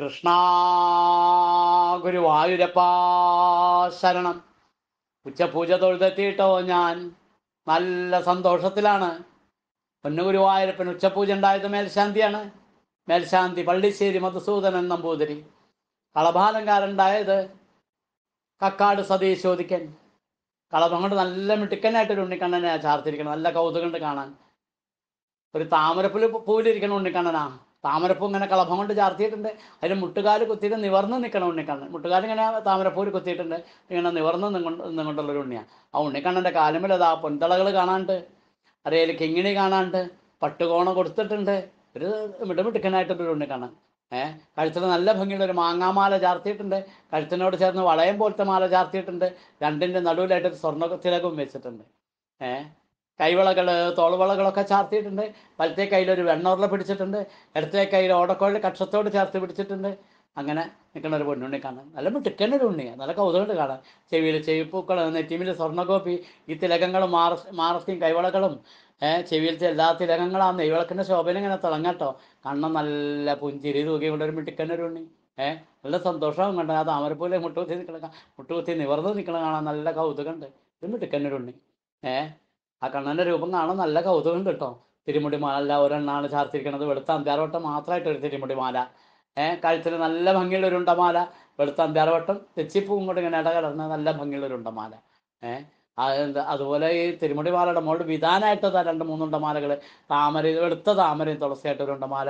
കൃഷ്ണ ഗുരുവായൂരപ്പാ ശരണം ഉച്ചപൂജ തൊഴുതെത്തിയിട്ടോ ഞാൻ നല്ല സന്തോഷത്തിലാണ് പൊന്നു ഗുരുവായൂരപ്പൻ ഉച്ചപൂജ ഉണ്ടായത് മേൽശാന്തിയാണ് മേൽശാന്തി പള്ളിശ്ശേരി മധുസൂദനൻ നമ്പൂതിരി കളഭാലങ്കാരുണ്ടായത് കക്കാട് സതീശ് ചോദിക്കൻ കളഭം കൊണ്ട് നല്ല മിടുക്കനായിട്ടൊരു ഉണ്ണിക്കണ്ണനെ ചാർത്തിരിക്കണം നല്ല കൗതുകം കാണാൻ ഒരു താമരപ്പുല് പൂവിലിരിക്കണം ഉണ്ണിക്കണ്ണനാ താമരപ്പൂ ഇങ്ങനെ കളഭം കൊണ്ട് ചാർത്തിയിട്ടുണ്ട് അതിന് മുട്ടുകാൽ കുത്തിയിട്ട് നിവർന്ന് നിൽക്കണം ഉണ്ണിക്കണ്ണൻ മുട്ടുകാൽ ഇങ്ങനെ താമരപ്പൂര് കുത്തിയിട്ടുണ്ട് ഇങ്ങനെ നിവർന്ന് ഒരു ഉണ്ണിയാണ് ആ ഉണ്ണിക്കണ്ണൻ്റെ കാലുമ്പിൽ ആ പൊൻതളകൾ കാണാണ്ട് അറിയാൽ കിങ്ങിണി കാണാണ്ട് പട്ടുകോണം കൊടുത്തിട്ടുണ്ട് ഒരു മിടുമിട്ടുക്കനായിട്ടുള്ളൊരു ഉണ്ണിക്കണ്ണൻ ഏഹ് കഴുത്തിന് നല്ല ഭംഗിയുള്ള ഒരു മാങ്ങാമാല ചാർത്തിയിട്ടുണ്ട് കഴുത്തിനോട് ചേർന്ന് വളയം പോലത്തെ മാല ചാർത്തിയിട്ടുണ്ട് രണ്ടിൻ്റെ നടുവിലായിട്ട് സ്വർണ്ണ തിലകവും വെച്ചിട്ടുണ്ട് ഏഹ് കൈവളകൾ തോളവളകളൊക്കെ ചാർത്തിയിട്ടുണ്ട് വലത്തെ കയ്യിൽ ഒരു വെണ്ണോറിൽ പിടിച്ചിട്ടുണ്ട് ഇടത്തെ കയ്യിൽ ഓടക്കോഴ കക്ഷത്തോട് ചേർത്ത് പിടിച്ചിട്ടുണ്ട് അങ്ങനെ നിൽക്കുന്ന ഒരു പൊന്നുണ്ണി കാണാൻ നല്ല മിടുക്കൻ്റെ ഒരു ഉണ്ണിയാണ് നല്ല കൗതുകമുണ്ട് കാണാം ചെവിയിൽ ചെവിപ്പൂക്കൾ നെറ്റിമിൽ സ്വർണ്ണകോപ്പി ഈ തിലകങ്ങളും മാറസ് മാറത്തിയും കൈവളകളും ചെവിയിലത്തെ എല്ലാ തിലകങ്ങളാണ് നെയ്വിളക്കിൻ്റെ ശോഭന ഇങ്ങനെ തിളങ്ങട്ടോ കണ്ണം നല്ല പുഞ്ചിരി തൂക്കിക്കൊണ്ട് ഒരു മിടുക്കൻ്റെ ഒരു ഉണ്ണി ഏഹ് നല്ല സന്തോഷവും കണ്ട ആ താമരപ്പൂലെ മുട്ടുകുത്തി നിൽക്കണം മുട്ടുകുത്തി നിവർന്ന് നിൽക്കണം കാണാൻ നല്ല കൗതുകമുണ്ട് ഒരു മിടുക്കൻ്റെ ഒരു ഉണ്ണി ഏഹ് ആ കണ്ണൻ്റെ രൂപം കാണാൻ നല്ല കൗതുകം കിട്ടും തിരുമുടിമാല ഒരെണ്ണാണ് ചാർത്തിരിക്കുന്നത് വെളുത്ത അന്ത്യാർവട്ടം മാത്രമായിട്ട് ഒരു തിരുമുടിമാല ഏഹ് കഴുത്തിൽ നല്ല ഭംഗിയുള്ള ഒരു ഉണ്ടമാല വെളുത്ത അന്ത്യാർവട്ടം തെച്ചിപ്പൂവും കൊണ്ട് ഇങ്ങനെ ഇടകലർന്ന നല്ല ഭംഗിയുള്ള ഒരു ഉണ്ടമാല ഏഹ് അതുപോലെ ഈ തിരുമുടി മാലയുടെ മുകളിൽ വിധാനായിട്ട് രണ്ട് മൂന്നുണ്ടമാലകൾ താമര വെളുത്ത താമരയും തുളസിയായിട്ട് ഒരു ഉണ്ടമാല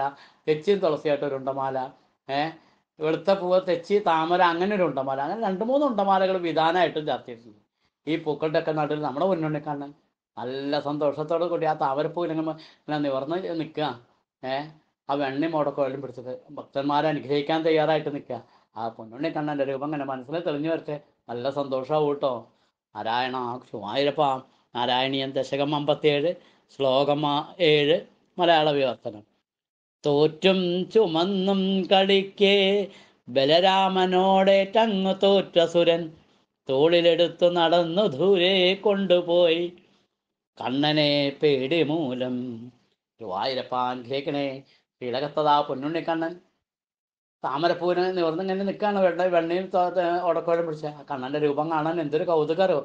തെച്ചിയും തുളസിയായിട്ട് ഒരു ഉണ്ടമാല ഏഹ് വെളുത്ത പൂവ് തെച്ചി താമര അങ്ങനെ ഒരു ഉണ്ടമാല അങ്ങനെ രണ്ട് മൂന്ന് ഉണ്ടമാലകൾ വിധാനമായിട്ടും ചാർത്തിയിട്ടുണ്ട് ഈ പൂക്കളുടെ ഒക്കെ നടുവിൽ നമ്മുടെ മുന്നുണ്ണി കാണാൻ നല്ല സന്തോഷത്തോട് കൂടി ആ താവരപ്പൂവിൽ ഇങ്ങനെ നിവർന്ന് നിൽക്കുക ഏഹ് ആ വെണ്ണി മോടക്കോലും പിടിച്ചിട്ട് ഭക്തന്മാരെ അനുഗ്രഹിക്കാൻ തയ്യാറായിട്ട് നിൽക്കുക ആ പൊന്നുണ്ണി കണ്ണൻ്റെ രൂപം ഇങ്ങനെ മനസ്സിൽ തെളിഞ്ഞു വരട്ടെ നല്ല സന്തോഷമാവും കേട്ടോ നാരായണ ശിവായൂരപ്പ നാരായണീയൻ ദശകം അമ്പത്തിയേഴ് ശ്ലോകം ഏഴ് മലയാള വിവർത്തനം തോറ്റും ചുമന്നും കളിക്കേ ബലരാമനോടേറ്റങ്ങു തോറ്റ സുരൻ തോളിലെടുത്തു നടന്നു ദൂരെ കൊണ്ടുപോയി കണ്ണനെ പേടി മൂലം ഗുരുവായൂരപ്പാൻ കേക്കണേ കണ്ണൻ പൊന്നുണ്ണിക്കണ്ണൻ താമരപ്പൂവിന് ഇങ്ങനെ നിൽക്കുകയാണ് വെള്ള വെണ്ണയും ഉടക്കോഴം പിടിച്ച ആ കണ്ണൻ്റെ രൂപം കാണാൻ എന്തൊരു കൗതുകരോ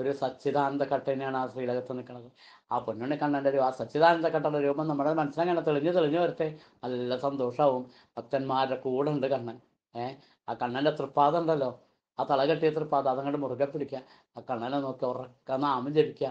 ഒരു സച്ചിദാനന്ദ കട്ടനെയാണ് ആ ശ്രീലകത്ത് നിൽക്കുന്നത് ആ പൊന്നുണ്ണി കണ്ണൻ്റെ രൂപം ആ സച്ചിദാനന്ദ കട്ടൻ്റെ രൂപം നമ്മുടെ മനസ്സിലങ്ങനെ തെളിഞ്ഞു തെളിഞ്ഞു വരട്ടെ നല്ല സന്തോഷമാവും ഭക്തന്മാരുടെ കൂടെ ഉണ്ട് കണ്ണൻ ഏഹ് ആ കണ്ണൻ്റെ തൃപ്പാദം ഉണ്ടല്ലോ ആ കെട്ടിയ തൃപ്പാദം അതങ്ങോട്ട് മുറുകെ പിടിക്കുക ആ കണ്ണനെ നോക്കി ഉറക്ക നാമം ജപിക്കുക